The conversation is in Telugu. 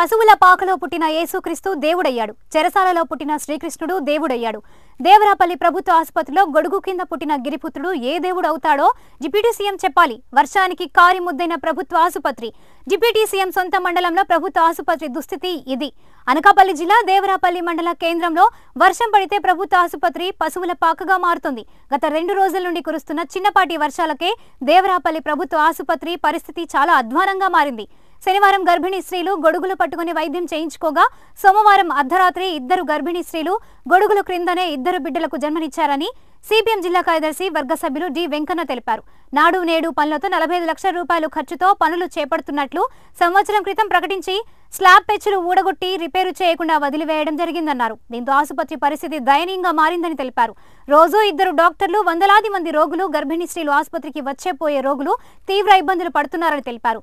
పశువుల పాకలో పుట్టిన యేసుక్రీస్తు దేవుడయ్యాడు చెరసాలలో పుట్టిన శ్రీకృష్ణుడు దేవుడయ్యాడు దేవరాపల్లి ప్రభుత్వ ఆసుపత్రిలో గొడుగు కింద పుట్టిన గిరిపుత్రుడు ఏ దేవుడు అవుతాడో డిప్యూటీ సీఎం చెప్పాలి వర్షానికి కారి ముద్దైన ప్రభుత్వ ఆసుపత్రి డిప్యూటీ సీఎం సొంత మండలంలో ప్రభుత్వ ఆసుపత్రి దుస్థితి ఇది అనకాపల్లి జిల్లా దేవరాపల్లి మండల కేంద్రంలో వర్షం పడితే ప్రభుత్వ ఆసుపత్రి పశువుల పాకగా మారుతుంది గత రెండు రోజుల నుండి కురుస్తున్న చిన్నపాటి వర్షాలకే దేవరాపల్లి ప్రభుత్వ ఆసుపత్రి పరిస్థితి చాలా అధ్వానంగా మారింది శనివారం గర్భిణీ స్త్రీలు గొడుగులు పట్టుకుని వైద్యం చేయించుకోగా సోమవారం అర్ధరాత్రి ఇద్దరు గర్భిణీ స్త్రీలు గొడుగులు క్రిందనే ఇద్దరు బిడ్డలకు జన్మనిచ్చారని సిపిఎం జిల్లా కార్యదర్శి వర్గ సభ్యులు డి వెంకన్న తెలిపారు నాడు నేడు పనులతో నలభై లక్షల రూపాయలు ఖర్చుతో పనులు చేపడుతున్నట్లు సంవత్సరం క్రితం ప్రకటించి స్లాబ్ పెచ్చులు ఊడగొట్టి రిపేరు చేయకుండా వదిలివేయడం జరిగిందన్నారు దీంతో ఆసుపత్రి పరిస్థితి దయనీయంగా మారిందని తెలిపారు రోజూ ఇద్దరు డాక్టర్లు వందలాది మంది రోగులు గర్భిణీ స్త్రీలు ఆసుపత్రికి వచ్చే రోగులు తీవ్ర ఇబ్బందులు పడుతున్నారని తెలిపారు